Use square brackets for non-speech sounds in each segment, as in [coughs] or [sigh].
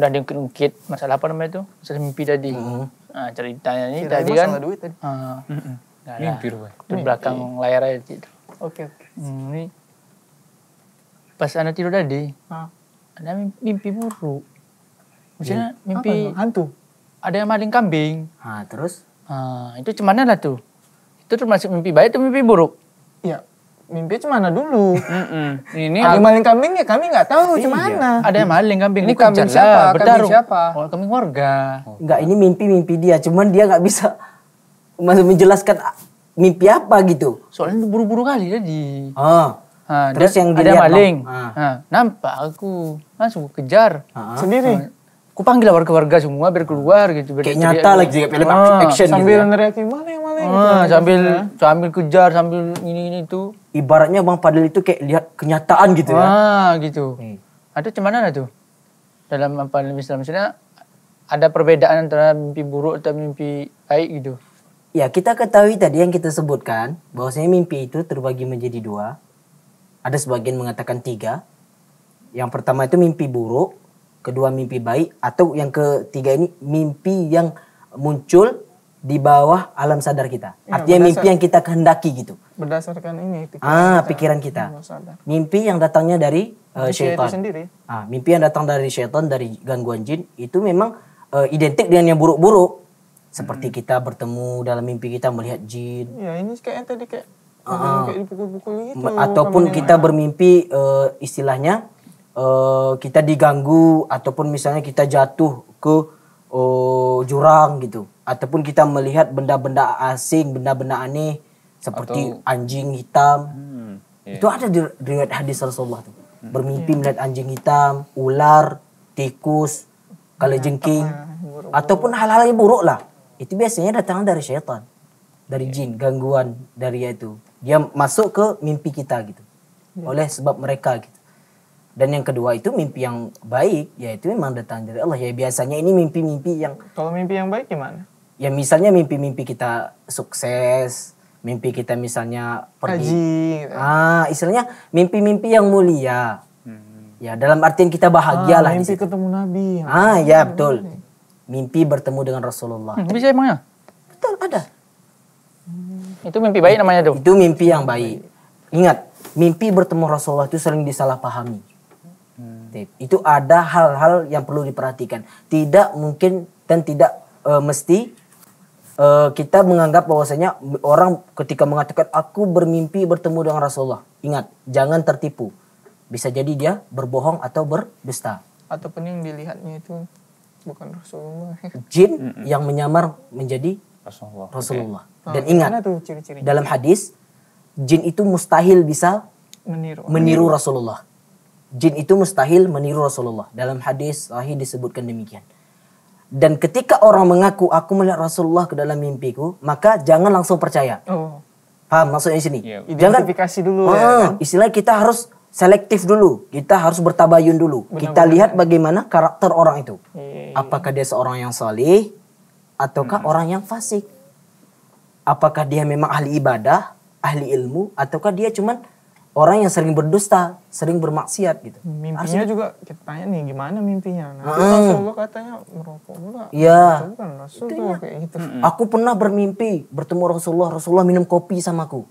kan udah diungkit masalah apa namanya tu masalah mimpi tadi hmm. ha, ceritanya ini Kira tadi kan duit tadi Ha, mm -mm. mimpi rupanya di belakang mimpi. layar aja gitu oke okay, oke okay. hmm, ni pas anak tidur tadi ha. ada mimpi, mimpi buruk maksudnya yeah. mimpi apa, hantu ada yang maling kambing ha, terus ha, itu cuman lah tuh itu termasuk mimpi baik atau mimpi buruk iya mimpi mana dulu. Mm-mm. Ini ada maling kambing ya kami nggak tahu iya. mana. Ada yang maling kambing. Ini Bukan kambing siapa? Bertarung. Kambing siapa? Oh, kambing warga. Oh. Enggak, ini mimpi-mimpi dia. Cuman dia nggak bisa menjelaskan ah, mimpi apa gitu. Soalnya buru-buru kali tadi. di ah. Ha, ah, Terus dia, yang dilihat ada maling. Ha. Ha, nampak aku langsung kejar. Ha. Sendiri ku panggil warga-warga semua biar keluar gitu. Biar Kayak nyata lagi like, film ah, action gitu sambil gitu ya. neriakin mana yang mana ah, gitu. Sambil gitu ya. sambil kejar sambil ini ini itu. Ibaratnya Bang Padel itu kayak lihat kenyataan gitu ah, ya. Ah gitu. Hmm. Ada cuman ada tuh dalam apa dalam Islam misalnya ada perbedaan antara mimpi buruk atau mimpi baik gitu. Ya kita ketahui tadi yang kita sebutkan bahwa bahwasanya mimpi itu terbagi menjadi dua. Ada sebagian mengatakan tiga. Yang pertama itu mimpi buruk, kedua mimpi baik atau yang ketiga ini mimpi yang muncul di bawah alam sadar kita. Ya, Artinya mimpi yang kita kehendaki gitu. Berdasarkan ini ah, pikiran ah, kita. pikiran kita. Mimpi yang datangnya dari uh, syaitan. sendiri. Ah, mimpi yang datang dari syaitan dari gangguan jin itu memang uh, identik dengan yang buruk-buruk. Seperti hmm. kita bertemu dalam mimpi kita melihat jin. Ya, ini kayak tadi kayak, uh, kayak dipukul-pukul gitu. Ataupun kita bermimpi uh, istilahnya Eh, kita diganggu ataupun misalnya kita jatuh ke uh, jurang gitu ataupun kita melihat benda-benda asing, benda-benda aneh seperti Atau... anjing hitam. Hmm, yeah. Itu ada di riwayat hadis Rasulullah tuh. Hmm. Bermimpi yeah. melihat anjing hitam, ular, tikus, kalajengking iya, iya, ataupun hal-hal yang buruk lah. Itu biasanya datang dari syaitan, dari yeah. jin, gangguan dari itu. Dia masuk ke mimpi kita gitu. Yeah. Oleh sebab mereka gitu. Dan yang kedua itu mimpi yang baik, yaitu memang datang dari Allah. Ya biasanya ini mimpi-mimpi yang... Kalau mimpi yang baik gimana? Ya misalnya mimpi-mimpi kita sukses, mimpi kita misalnya pergi... Haji, gitu ya. Ah, istilahnya mimpi-mimpi yang mulia. Hmm. Ya dalam artian kita bahagia ah, lah. Mimpi ketemu Nabi. Ah ya ah, betul. Mimpi bertemu dengan Rasulullah. Hmm, bisa emangnya? Betul, ada. Hmm. Itu mimpi baik namanya dong? Itu mimpi yang baik. Ingat, mimpi bertemu Rasulullah itu sering disalahpahami positif. Itu ada hal-hal yang perlu diperhatikan. Tidak mungkin dan tidak uh, mesti uh, kita menganggap bahwasanya orang ketika mengatakan aku bermimpi bertemu dengan Rasulullah. Ingat, jangan tertipu. Bisa jadi dia berbohong atau berdusta. Ataupun yang dilihatnya itu bukan Rasulullah. [laughs] Jin Mm-mm. yang menyamar menjadi Rasulullah. Rasulullah. Okay. Dan oh, ingat, tuh dalam hadis jin itu mustahil bisa meniru, meniru Rasulullah jin itu mustahil meniru Rasulullah. Dalam hadis sahih disebutkan demikian. Dan ketika orang mengaku aku melihat Rasulullah ke dalam mimpiku, maka jangan langsung percaya. Oh. Paham maksudnya di sini? Yeah. Identifikasi dulu uh, ya. Ah, kan? Istilah kita harus selektif dulu. Kita harus bertabayun dulu. Benar, kita lihat bagaimana karakter orang itu. Iya, iya, iya. Apakah dia seorang yang salih ataukah hmm. orang yang fasik? Apakah dia memang ahli ibadah, ahli ilmu ataukah dia cuman orang yang sering berdusta, sering bermaksiat gitu. Mimpinya Arsini. juga kita tanya nih gimana mimpinya. Nah, hmm. Rasulullah katanya merokok juga. Iya. Bukan kayak gitu. Aku pernah bermimpi bertemu Rasulullah, Rasulullah minum kopi sama aku.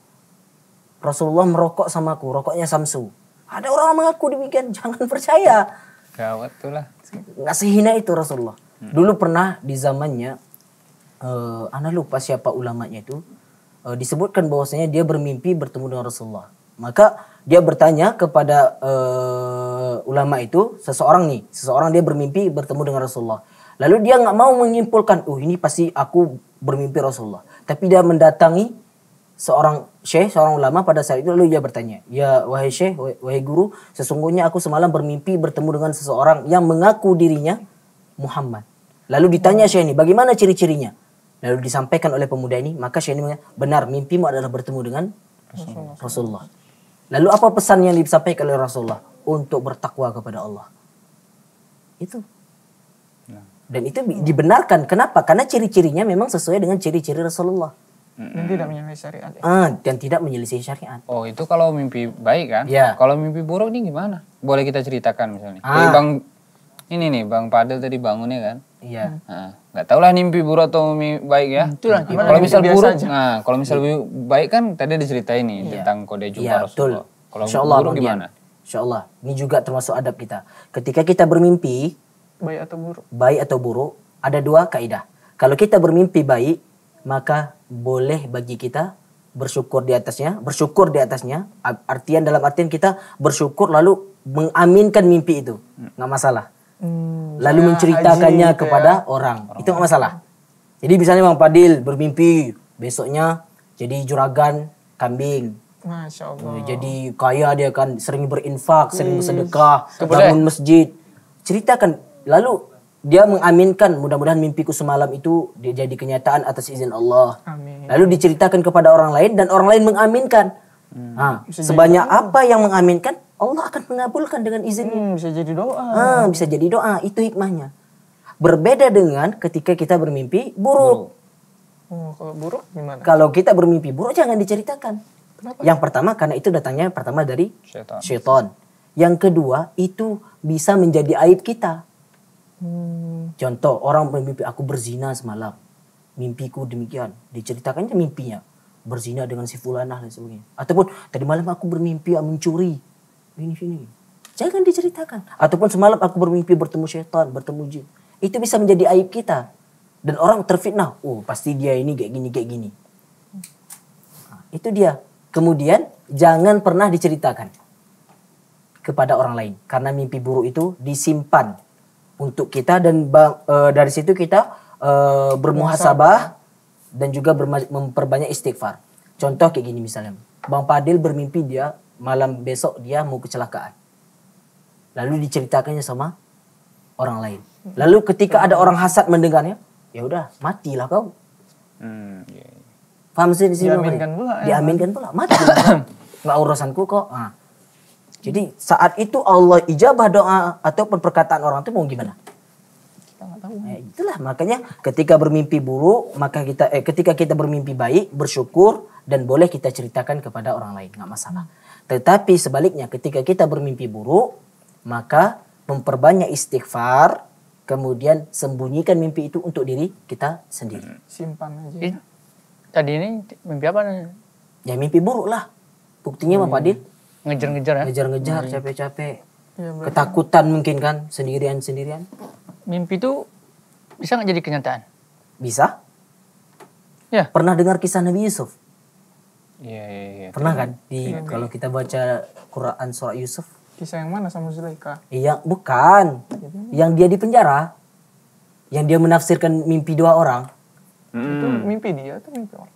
Rasulullah merokok sama aku, rokoknya Samsu. Ada orang mengaku demikian, [laughs] jangan percaya. Gawat tuh lah. Nggak sehina itu Rasulullah. Mm. Dulu pernah di zamannya, uh, eh, anak lupa siapa ulamanya itu, uh, disebutkan bahwasanya dia bermimpi bertemu dengan Rasulullah maka dia bertanya kepada uh, ulama itu, seseorang nih, seseorang dia bermimpi bertemu dengan Rasulullah. Lalu dia nggak mau menyimpulkan, oh ini pasti aku bermimpi Rasulullah. Tapi dia mendatangi seorang syekh, seorang ulama pada saat itu lalu dia bertanya, ya wahai syekh, wahai guru, sesungguhnya aku semalam bermimpi bertemu dengan seseorang yang mengaku dirinya Muhammad. Lalu ditanya syekh ini, bagaimana ciri-cirinya? Lalu disampaikan oleh pemuda ini, maka syekh ini mengatakan, benar mimpimu adalah bertemu dengan Rasulullah. Rasulullah. Lalu apa pesan yang disampaikan oleh Rasulullah? Untuk bertakwa kepada Allah. Itu. Ya. Dan itu dibenarkan. Kenapa? Karena ciri-cirinya memang sesuai dengan ciri-ciri Rasulullah. Dan tidak menyelisih syariat. Ya? Ah, dan tidak menyelisih syariat. Oh, itu kalau mimpi baik kan? Ya. Kalau mimpi buruk ini gimana? Boleh kita ceritakan misalnya. Ah. Bang ini nih Bang Padel tadi bangunnya kan. Iya. Nah, nggak tahu lah mimpi buruk atau mimpi baik ya. Itulah. Nah, kalau misal buruk, aja. nah kalau misal ya. baik kan tadi ada cerita ini ya. tentang kode jumpa ya, Rasulullah. Kalau Insya Allah, buruk gimana? Insya Allah. Ini juga termasuk adab kita. Ketika kita bermimpi, baik atau buruk, baik atau buruk, ada dua kaidah. Kalau kita bermimpi baik, maka boleh bagi kita bersyukur di atasnya, bersyukur di atasnya. Artian dalam artian kita bersyukur lalu mengaminkan mimpi itu, hmm. nggak masalah hmm, lalu menceritakannya kepada ya. orang. orang. Itu nggak masalah. Jadi misalnya Bang Padil bermimpi besoknya jadi juragan kambing. Masya Allah. Hmm, jadi kaya dia kan sering berinfak, hmm. sering bersedekah, bangun masjid. Ceritakan. Lalu dia mengaminkan mudah-mudahan mimpiku semalam itu dia jadi kenyataan atas izin Allah. Amin. Lalu diceritakan kepada orang lain dan orang lain mengaminkan. Hmm. Nah, sebanyak apa yang mengaminkan Allah akan mengabulkan dengan izinnya. Hmm, bisa jadi doa. Ah, bisa jadi doa, itu hikmahnya. Berbeda dengan ketika kita bermimpi buruk. buruk. Hmm, kalau buruk gimana? Kalau kita bermimpi buruk jangan diceritakan. Kenapa? Yang pertama karena itu datangnya pertama dari syaitan. Yang kedua itu bisa menjadi aib kita. Hmm. Contoh orang bermimpi aku berzina semalam. Mimpiku demikian. Diceritakannya mimpinya. Berzina dengan si fulanah dan sebagainya. Ataupun tadi malam aku bermimpi mencuri ini gini Jangan diceritakan. Ataupun semalam aku bermimpi bertemu setan, bertemu jin. Itu bisa menjadi aib kita. Dan orang terfitnah. Oh pasti dia ini kayak gini, kayak gini. Nah, itu dia. Kemudian jangan pernah diceritakan kepada orang lain. Karena mimpi buruk itu disimpan untuk kita. Dan bang, e, dari situ kita e, bermuhasabah dan juga memperbanyak istighfar. Contoh kayak gini misalnya. Bang Padil bermimpi dia malam besok dia mau kecelakaan. Lalu diceritakannya sama orang lain. Lalu ketika ada orang hasad mendengarnya, ya udah matilah kau. Hmm, yeah. Iya, iya. sih di sini? Diaminkan pula. Ya. Diaminkan pula, mati. [coughs] Nggak urusanku kok. Nah. Jadi saat itu Allah ijabah doa ataupun perkataan orang itu mau gimana? Nah, itulah makanya ketika bermimpi buruk maka kita eh, ketika kita bermimpi baik bersyukur dan boleh kita ceritakan kepada orang lain nggak masalah. Tetapi sebaliknya ketika kita bermimpi buruk, maka memperbanyak istighfar, kemudian sembunyikan mimpi itu untuk diri kita sendiri. Hmm. Simpan aja. Ya. Tadi ini mimpi apa? Ya mimpi buruk lah. Buktinya hmm. Pak Adil. Ngejar-ngejar ya? Ngejar-ngejar, hmm. capek-capek. Ya, Ketakutan mungkin kan, sendirian-sendirian. Mimpi itu bisa nggak jadi kenyataan? Bisa. Ya. Pernah dengar kisah Nabi Yusuf? Iya, iya, iya, iya. Pernah iya, kan? Di, iya, Kalau kita baca Quran Surah Yusuf. Kisah yang mana sama Zulaika? Iya, bukan. Yang dia di penjara. Yang dia menafsirkan mimpi dua orang. Hmm. Itu mimpi dia atau mimpi orang?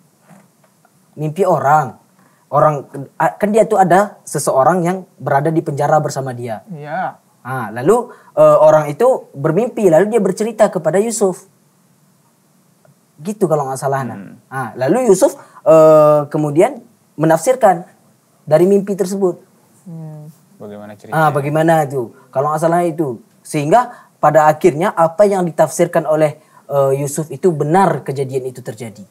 Mimpi orang. Orang kan dia tuh ada seseorang yang berada di penjara bersama dia. Iya. Nah, lalu uh, orang itu bermimpi lalu dia bercerita kepada Yusuf. Gitu kalau nggak salah hmm. nah. Lalu Yusuf Eh, kemudian menafsirkan dari mimpi tersebut. Hmm. Bagaimana ceritanya? Ah, bagaimana itu? Kalau asalnya itu, sehingga pada akhirnya apa yang ditafsirkan oleh uh, Yusuf itu benar kejadian itu terjadi.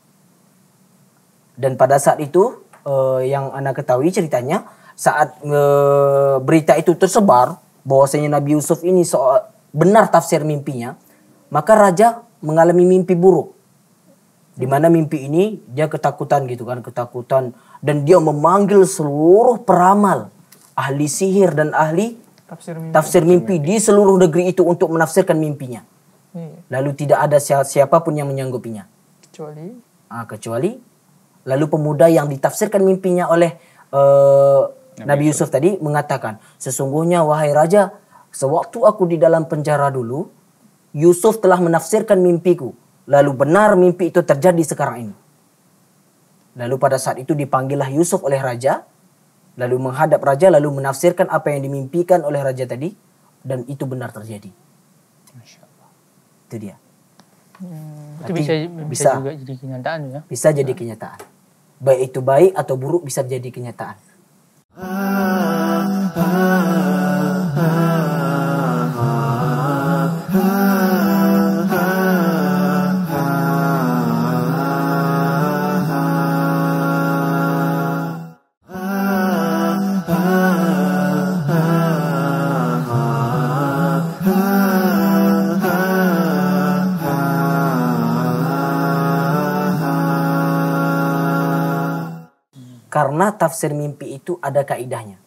Dan pada saat itu uh, yang Anda ketahui ceritanya saat uh, berita itu tersebar bahwasanya Nabi Yusuf ini soal benar tafsir mimpinya, maka raja mengalami mimpi buruk di mana mimpi ini dia ketakutan gitu kan, ketakutan. Dan dia memanggil seluruh peramal, ahli sihir dan ahli tafsir mimpi, tafsir mimpi di seluruh negeri itu untuk menafsirkan mimpinya. Iya. Lalu tidak ada siapapun yang menyanggupinya. Kecuali? Ah, kecuali. Lalu pemuda yang ditafsirkan mimpinya oleh uh, Nabi Yusuf tadi mengatakan, sesungguhnya wahai raja, sewaktu aku di dalam penjara dulu, Yusuf telah menafsirkan mimpiku Lalu benar mimpi itu terjadi sekarang ini. Lalu pada saat itu dipanggillah Yusuf oleh raja, lalu menghadap raja, lalu menafsirkan apa yang dimimpikan oleh raja tadi, dan itu benar terjadi. Itu dia. Hmm, itu bisa, bisa, juga jadi kenyataan ya? Bisa jadi kenyataan. Baik itu baik atau buruk bisa jadi kenyataan. Ah, ah. tafsir mimpi itu ada kaidahnya.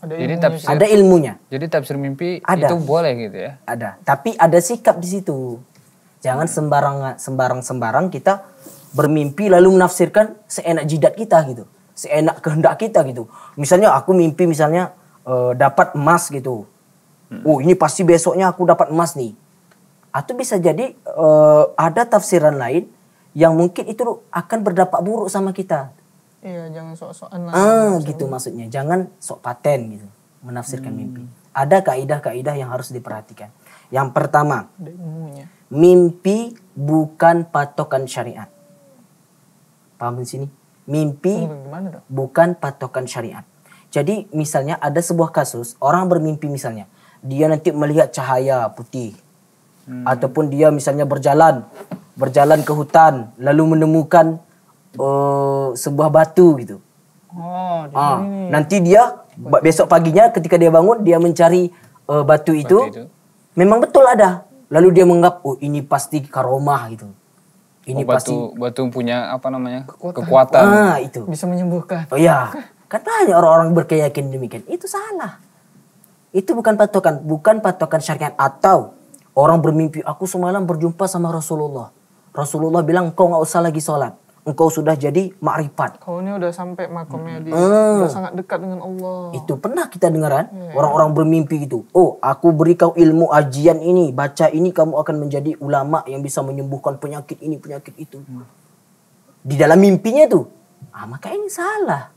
Ada Jadi tafsir, ada ilmunya. Jadi tafsir mimpi ada. itu boleh gitu ya. Ada, tapi ada sikap di situ. Jangan sembarang sembarang sembarang kita bermimpi lalu menafsirkan seenak jidat kita gitu, seenak kehendak kita gitu. Misalnya aku mimpi misalnya e, dapat emas gitu. Hmm. Oh ini pasti besoknya aku dapat emas nih. Atau bisa jadi e, ada tafsiran lain yang mungkin itu akan berdampak buruk sama kita. Iya, jangan sok-sokan. Ah, gitu maksudnya. Jangan sok paten gitu menafsirkan hmm. mimpi. Ada kaidah-kaidah yang harus diperhatikan. Yang pertama, mimpi bukan patokan syariat. Paham di sini? Mimpi bukan patokan syariat. Jadi misalnya ada sebuah kasus orang bermimpi misalnya dia nanti melihat cahaya putih hmm. ataupun dia misalnya berjalan berjalan ke hutan lalu menemukan uh, sebuah batu gitu. Oh, ah, nanti dia besok paginya ketika dia bangun dia mencari uh, batu itu, batu itu memang betul ada. Lalu dia menganggap oh ini pasti karomah gitu. Ini oh, batu, pasti batu punya apa namanya? kekuatan. kekuatan. Ah, itu. Bisa menyembuhkan. Oh iya. Katanya orang-orang berkeyakin demikian. Itu salah. Itu bukan patokan, bukan patokan syariat atau orang bermimpi aku semalam berjumpa sama Rasulullah. Rasulullah bilang kau nggak usah lagi sholat engkau sudah jadi makrifat. Kau ini udah sampai makomnya dia, hmm. sangat dekat dengan Allah. Itu pernah kita dengaran yeah. Ya. orang-orang bermimpi gitu. Oh, aku beri kau ilmu ajian ini, baca ini kamu akan menjadi ulama yang bisa menyembuhkan penyakit ini, penyakit itu. Hmm. Di dalam mimpinya tuh. Ah, maka ini salah.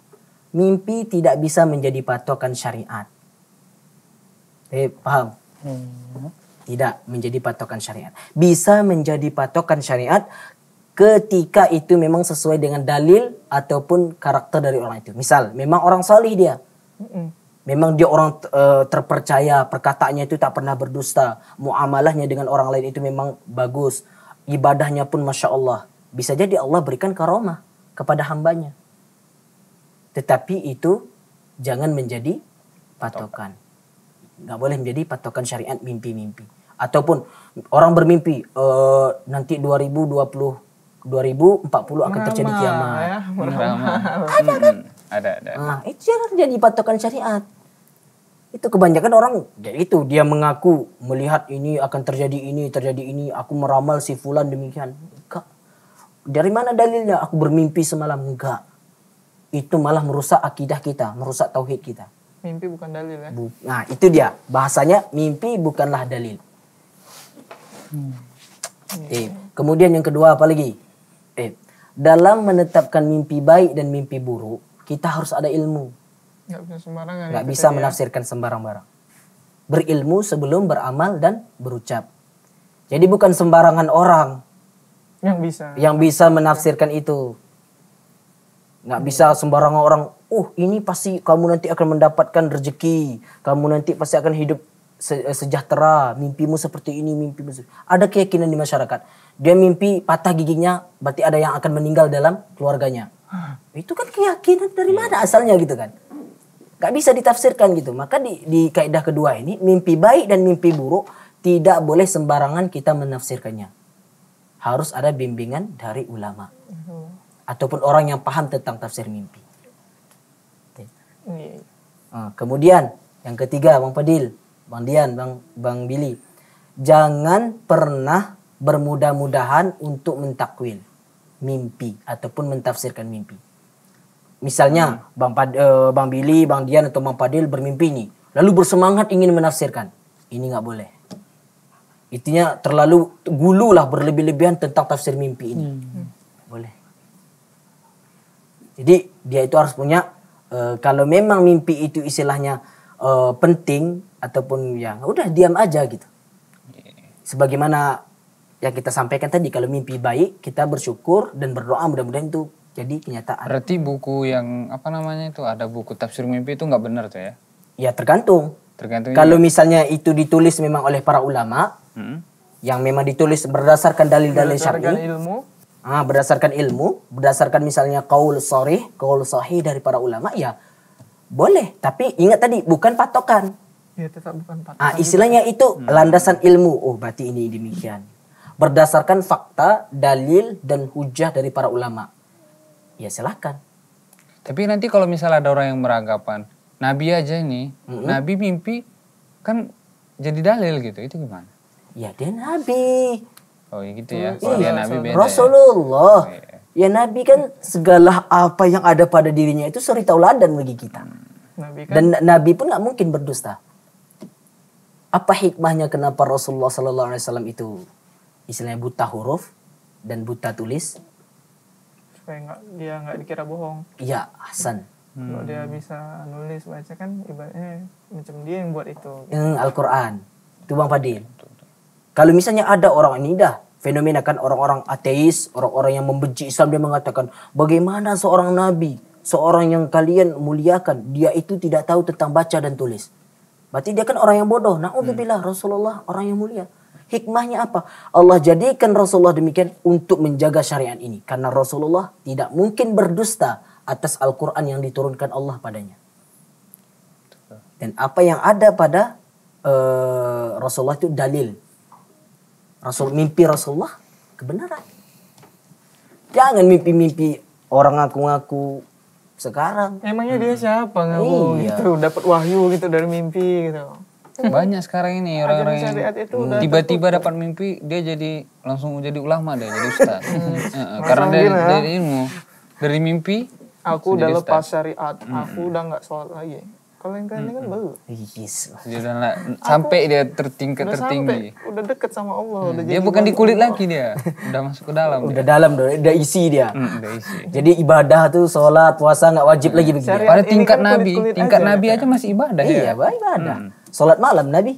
Mimpi tidak bisa menjadi patokan syariat. Eh, paham? Hmm tidak menjadi patokan syariat. Bisa menjadi patokan syariat ketika itu memang sesuai dengan dalil ataupun karakter dari orang itu. Misal, memang orang salih dia. Memang dia orang uh, terpercaya, perkataannya itu tak pernah berdusta, muamalahnya dengan orang lain itu memang bagus, ibadahnya pun masya Allah. Bisa jadi Allah berikan karomah kepada hambanya. Tetapi itu jangan menjadi patokan. Nggak boleh menjadi patokan syariat mimpi-mimpi. Ataupun orang bermimpi uh, nanti 2020 2040 akan terjadi kiamat. Ya, hmm, Ada kan? Ada, ada. Nah, itu yang jadi patokan syariat. Itu kebanyakan orang ya itu dia mengaku melihat ini akan terjadi ini, terjadi ini, aku meramal si fulan demikian. Enggak. Dari mana dalilnya aku bermimpi semalam? Enggak. Itu malah merusak akidah kita, merusak tauhid kita. Mimpi bukan dalil ya. Bu nah, itu dia. Bahasanya mimpi bukanlah dalil. Hmm. Eh, kemudian yang kedua apa lagi? eh, dalam menetapkan mimpi baik dan mimpi buruk, kita harus ada ilmu. Gak bisa sembarangan. Gak bisa menafsirkan sembarang-barang. Berilmu sebelum beramal dan berucap. Jadi bukan sembarangan orang yang bisa yang bisa menafsirkan itu. Gak iya. bisa sembarangan orang. Uh, ini pasti kamu nanti akan mendapatkan rezeki. Kamu nanti pasti akan hidup sejahtera. Mimpimu seperti ini, mimpimu. Ada keyakinan di masyarakat dia mimpi patah giginya berarti ada yang akan meninggal dalam keluarganya. Hah, hmm. itu kan keyakinan dari iya. mana asalnya gitu kan? Gak bisa ditafsirkan gitu. Maka di, di kaidah kedua ini mimpi baik dan mimpi buruk tidak boleh sembarangan kita menafsirkannya. Harus ada bimbingan dari ulama mhm. ataupun orang yang paham tentang tafsir mimpi. Nah, kemudian yang ketiga, Bang Pedil, Bang Dian, Bang Bang Billy, jangan pernah bermudah-mudahan untuk mentakwil mimpi ataupun mentafsirkan mimpi. Misalnya hmm. Bang Pad, uh, Bang Billy, Bang Dian atau Bang Padil bermimpi ini lalu bersemangat ingin menafsirkan. Ini nggak boleh. Intinya terlalu gululah berlebih-lebihan tentang tafsir mimpi ini. Hmm. Boleh. Jadi dia itu harus punya uh, kalau memang mimpi itu istilahnya uh, penting ataupun ya udah diam aja gitu. Iya. Sebagaimana yang kita sampaikan tadi kalau mimpi baik kita bersyukur dan berdoa mudah-mudahan itu jadi kenyataan. Berarti buku yang apa namanya itu ada buku tafsir mimpi itu nggak benar tuh ya? Ya tergantung. Tergantung. Kalau misalnya itu ditulis memang oleh para ulama hmm. yang memang ditulis berdasarkan dalil-dalil syar'i. Berdasarkan ilmu. Ah, berdasarkan ilmu, berdasarkan misalnya kaul sorry, kaul sahih dari para ulama ya boleh. Tapi ingat tadi bukan patokan. Ya tetap bukan patokan. Ah, istilahnya itu hmm. landasan ilmu. Oh berarti ini demikian berdasarkan fakta, dalil dan hujah dari para ulama. Ya silahkan. Tapi nanti kalau misalnya ada orang yang beranggapan Nabi aja nih, mm-hmm. Nabi mimpi kan jadi dalil gitu, itu gimana? Ya dia Nabi. Oh ya gitu ya, kalau iya. Nabi beda ya. Rasulullah. Ya? ya Nabi kan segala apa yang ada pada dirinya itu suri tauladan bagi kita. Hmm. Nabi kan? Dan Nabi pun nggak mungkin berdusta. Apa hikmahnya kenapa Rasulullah Sallallahu Alaihi Wasallam itu istilahnya buta huruf dan buta tulis supaya nggak dia nggak dikira bohong iya Hasan hmm. kalau dia hmm. bisa nulis baca kan ibaratnya macam dia yang buat itu gitu. Al-Quran itu Bang Fadil kalau misalnya ada orang ini dah fenomena kan orang-orang ateis orang-orang yang membenci Islam dia mengatakan bagaimana seorang nabi seorang yang kalian muliakan dia itu tidak tahu tentang baca dan tulis berarti dia kan orang yang bodoh nah hmm. Rasulullah orang yang mulia Hikmahnya apa? Allah jadikan Rasulullah demikian untuk menjaga syariat ini. Karena Rasulullah tidak mungkin berdusta atas Al-Quran yang diturunkan Allah padanya. Dan apa yang ada pada uh, Rasulullah itu dalil. Rasul mimpi Rasulullah kebenaran. Jangan mimpi-mimpi orang ngaku-ngaku sekarang. Emangnya hmm. dia siapa ngaku iya. gitu, dapat wahyu gitu dari mimpi gitu. Banyak sekarang ini orang-orang yang tiba-tiba dapat mimpi dia jadi langsung jadi ulama deh, jadi ustaz. hmm. [laughs] Karena dari, ya. dari ilmu, dari mimpi aku udah lepas syariat, aku udah nggak sholat lagi. Kalau yang kalian kan belum. Yes. Dia sampai dia tertingkat tertinggi. udah deket sama Allah. Hmm. Udah dia bukan di kulit lagi dia. Udah masuk ke dalam. Udah dia. dalam, udah isi dia. udah isi. Jadi ibadah tuh sholat, puasa nggak wajib hmm. lagi begitu. Pada tingkat kan Nabi, tingkat Nabi aja masih ibadah iya, ya. ibadah. Salat malam Nabi.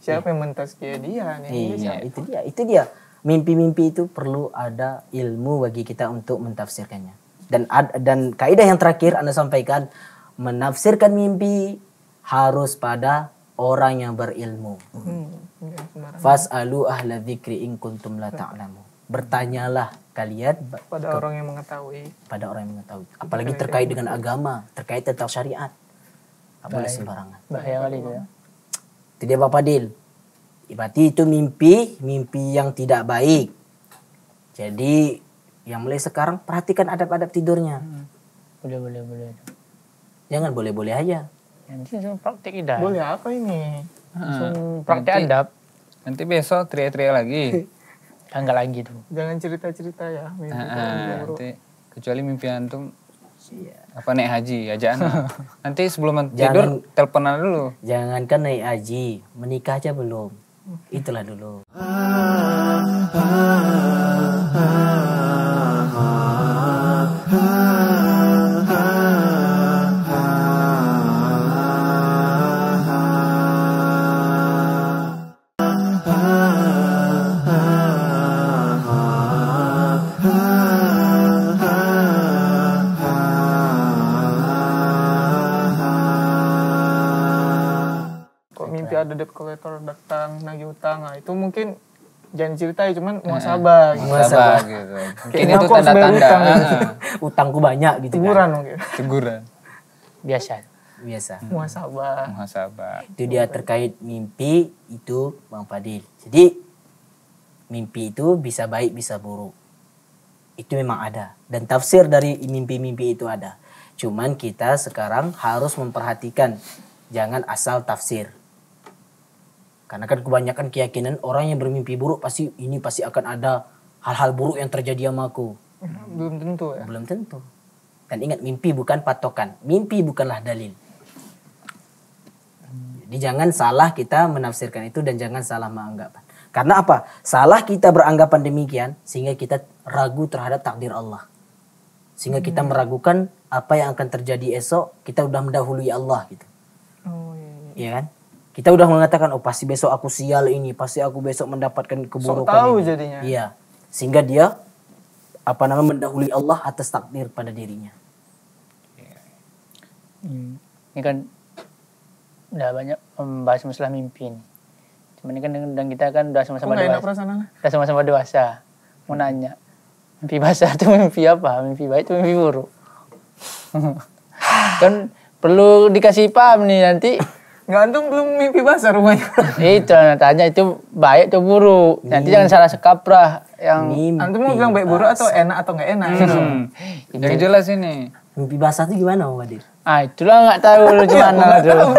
Siapa yang mentazkiyah dia nih? Iya, itu dia, itu dia. Mimpi-mimpi itu perlu ada ilmu bagi kita untuk mentafsirkannya. Dan dan kaidah yang terakhir Anda sampaikan menafsirkan mimpi harus pada orang yang berilmu. Hmm. Fas'alu ahla dzikri in kuntum la ta'lamu. Bertanyalah kalian pada ke, orang yang mengetahui. Pada orang yang mengetahui. Apalagi terkait dengan agama, terkait tentang syariat. Apa boleh sembarangan. Bahaya kali ya tidak apa-apa Din. Berarti itu mimpi, mimpi yang tidak baik. Jadi yang mulai sekarang perhatikan adab-adab tidurnya. Hmm. Boleh, boleh, boleh. Jangan boleh-boleh aja. Nanti langsung praktik idah. Boleh apa ini? Hmm. Langsung hmm. praktik nanti, adab. Nanti besok teriak-teriak lagi. Enggak [laughs] lagi tuh. Jangan cerita-cerita ya. Mimpi uh, uh, nanti, kecuali mimpi antum Iya. Apa naik haji, ajaan. Ya, [laughs] nanti sebelum tidur teleponan dulu. Jangankan naik haji, menikah aja belum. Itulah dulu. Ah. ketika ada debt collector datang nagih utang nah itu mungkin jangan cerita ya cuman mau gitu. sabar gitu. gitu. Mungkin itu tanda-tanda. Utang, gitu. Ah. Utangku banyak gitu Teguran mungkin. Teguran. Biasa. Biasa. mau hmm. sabar, Itu dia terkait mimpi itu Bang Fadil. Jadi mimpi itu bisa baik bisa buruk. Itu memang ada. Dan tafsir dari mimpi-mimpi itu ada. Cuman kita sekarang harus memperhatikan. Jangan asal tafsir karena kan kebanyakan keyakinan orang yang bermimpi buruk pasti ini pasti akan ada hal-hal buruk yang terjadi sama aku. Hmm, belum tentu ya. Belum tentu. Dan ingat mimpi bukan patokan. Mimpi bukanlah dalil. Jadi jangan salah kita menafsirkan itu dan jangan salah menganggap. Karena apa? Salah kita beranggapan demikian sehingga kita ragu terhadap takdir Allah. Sehingga kita hmm. meragukan apa yang akan terjadi esok, kita sudah mendahului Allah gitu. Oh, iya, iya. iya kan? kita udah mengatakan oh pasti besok aku sial ini pasti aku besok mendapatkan keburukan so, tahu ini. jadinya iya sehingga dia apa namanya mendahului Allah atas takdir pada dirinya hmm. ini kan udah banyak membahas masalah mimpi ini cuman ini kan dan kita kan udah sama-sama dewasa udah sama-sama dewasa mau nanya mimpi basah itu mimpi apa mimpi baik itu mimpi buruk [laughs] kan perlu dikasih paham nih nanti Gantung belum mimpi basah rumahnya. [laughs] itu tanya itu baik atau buruk. Mimpi. Nanti jangan salah sekaprah yang mimpi antum mau bilang baik buruk atau enak atau enggak enak. Hmm. Jadi [laughs] jelas ini. Mimpi basah itu gimana Om Kadir? Ah itulah nggak tahu lu [laughs] gimana tuh.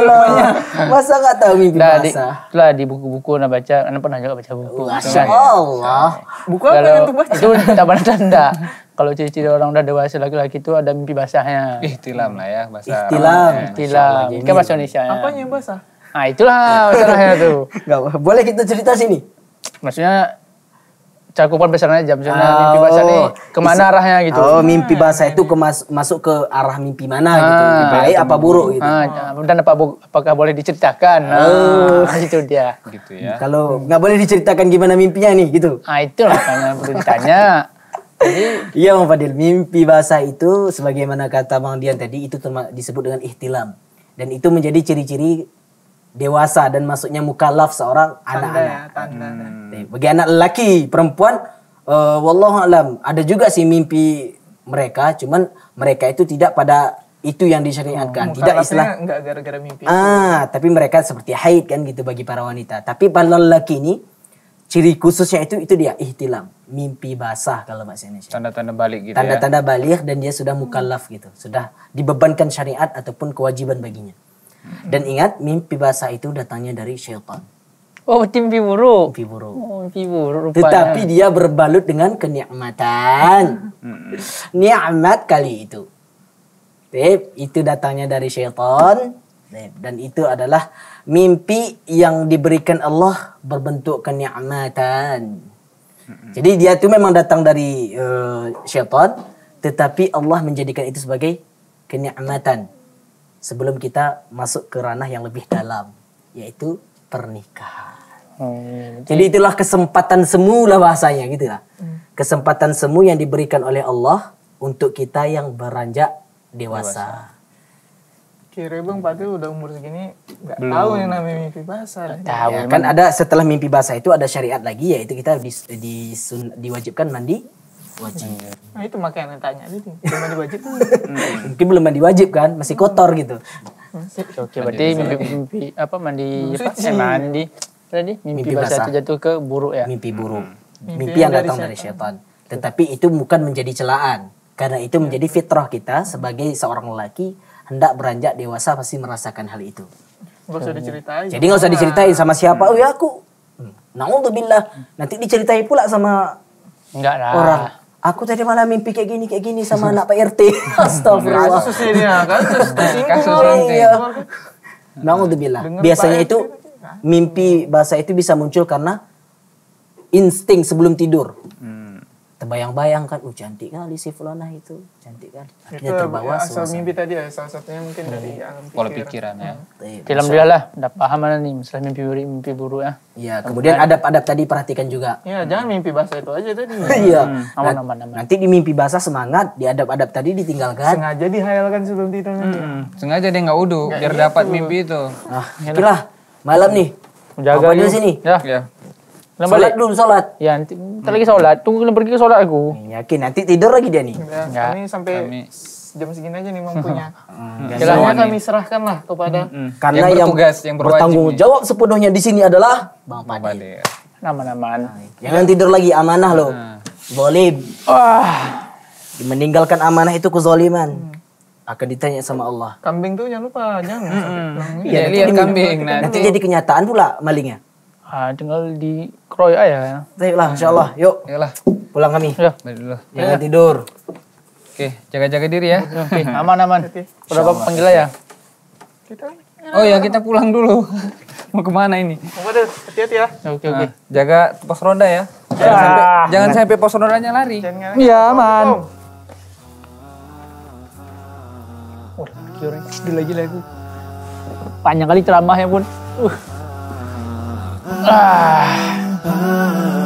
[laughs] Masa nggak tahu mimpi nah, basah? Itulah di buku-buku nak baca, anak pernah juga baca buku. Masya nah, ya. Allah. Buku apa yang itu baca? Itu [laughs] tanda-tanda. Kalau ciri-ciri orang udah dewasa laki-laki itu ada mimpi basahnya. Ihtilam lah ya basah. Ihtilam. Ihtilam. Kan bahasa Indonesia. Apanya yang basah? Nah itulah masalahnya tuh. Gak, boleh kita cerita sini? Maksudnya cakupan besarnya jam sana oh, mimpi bahasa nih kemana isi, arahnya gitu. Oh, mimpi bahasa itu ke mas, masuk ke arah mimpi mana gitu? ah, gitu, baik apa buruk gitu. Ah, dan apa apakah boleh diceritakan? Nah, oh, itu dia. Gitu ya. Kalau nggak boleh diceritakan gimana mimpinya nih gitu. Ah, itu makanya perlu ditanya. Iya Bang Fadil, mimpi bahasa itu sebagaimana kata Bang Dian tadi itu disebut dengan ihtilam. Dan itu menjadi ciri-ciri dewasa dan masuknya mukallaf seorang anak-anak. Ya, hmm. Eh, bagi anak lelaki, perempuan uh, wallahu alam ada juga sih mimpi mereka, cuman mereka itu tidak pada itu yang disyariatkan. Oh, tidak istilah enggak gara-gara mimpi. Ah, itu. tapi mereka seperti haid kan gitu bagi para wanita. Tapi para lelaki ini ciri khususnya itu itu dia ihtilam, mimpi basah kalau bahasa Indonesia. Tanda-tanda balik gitu ya. Tanda-tanda ya. balik dan dia sudah mukallaf gitu. Sudah dibebankan syariat ataupun kewajiban baginya. Dan ingat mimpi basah itu datangnya dari syaitan. Oh, mimpi buruk. Mimpi buruk. Oh, mimpi buruk. Rupanya. Tetapi dia berbalut dengan kenikmatan. Hmm. Nikmat kali itu. Baik, itu datangnya dari syaitan. dan itu adalah mimpi yang diberikan Allah berbentuk kenikmatan. Hmm. Jadi dia itu memang datang dari uh, syaitan, tetapi Allah menjadikan itu sebagai kenikmatan sebelum kita masuk ke ranah yang lebih dalam yaitu pernikahan. Hmm. Jadi itulah kesempatan semu lah bahasanya gitu lah. Hmm. Kesempatan semu yang diberikan oleh Allah untuk kita yang beranjak dewasa. kira Kira bang Pati udah umur segini nggak tahu yang namanya mimpi basah. Tahu ya, kan ada setelah mimpi basah itu ada syariat lagi yaitu kita di, di, di diwajibkan mandi wajib nah itu makanya yang tanya itu [laughs] belum mandi wajib hmm. mungkin belum mandi wajib kan masih kotor gitu hmm. oke berarti mimpi, mimpi apa mandi eh, mandi tadi mimpi, mimpi basah itu jatuh ke buruk ya mimpi buruk hmm. mimpi, mimpi yang datang dari setan tetapi itu bukan menjadi celaan karena itu ya. menjadi fitrah kita sebagai seorang lelaki hendak beranjak dewasa pasti merasakan hal itu Gak usah diceritain. Jadi nggak usah diceritain sama siapa. Oh ya aku. Nauzubillah. Nanti diceritain pula sama Enggak lah. Orang. Aku tadi malam mimpi kayak gini kayak gini sama anak Pak RT. [laughs] Astagfirullah. Kasus ini ya, kan? kasus orang Iya. Nauzubillah. Biasanya itu mimpi bahasa itu bisa muncul karena insting sebelum tidur. Hmm terbayang-bayang kan, uh cantik kali si Fulana itu, cantik kan? Akhirnya itu terbawa ya, asal mimpi tadi ya, salah satunya mungkin hmm. dari alam pikiran. pikiran ya. Hmm. dia lah, udah paham mana nih, misalnya mimpi buruk, mimpi buruk ya. Iya, kemudian adab-adab tadi perhatikan juga. Iya, hmm. jangan mimpi basah itu aja tadi. [laughs] Iya. hmm. aman, nah, aman, aman. Nanti di mimpi basah semangat, di adab-adab tadi ditinggalkan. Sengaja dihayalkan sebelum tidur Hmm. Hmm. Sengaja dia nggak udu, biar gitu. dapat mimpi itu. Ah, lah, malam nih. Jaga dia sini. Ya. ya. Kena balik. Sholat dulu sholat. Ya nanti ntar lagi sholat. Tunggu kena pergi ke sholat aku. Eh, yakin nanti tidur lagi dia nih. Ya, ini sampai kami. jam segini aja nih mampunya. [laughs] Ah, hmm. Jalannya kami serahkanlah kepada hmm. hmm. karena yang, bertugas, yang, yang bertanggung jawab sepenuhnya di sini adalah Bang Padi. nama aman Jangan tidur lagi amanah loh. Hmm. Zolim. Wah. Meninggalkan amanah itu kezoliman. Hmm akan ditanya sama Allah. Kambing tuh jangan lupa, jangan. Iya, hmm. lihat kambing. Nanti, nanti jadi kenyataan pula malingnya. Ah, tinggal di kroy aja ya. Baiklah, insya Allah. Yuk. Yalah. Pulang kami. Ya. Baik dulu. Jangan ya. tidur. Oke, jaga-jaga diri ya. Oke, aman-aman. bapak panggil ya? Kita. Kan- oh ya, kita pulang dulu. [laughs] Mau kemana ini? Hati-hati ya. Oke, oke. Nah, jaga pos ronda ya. Jangan ya. sampai, jangan sampai pos rondanya lari. Iya, aman. Oh. Waduh, oh, gila lagi lagi Panjang kali ceramahnya pun. Uh. 哎。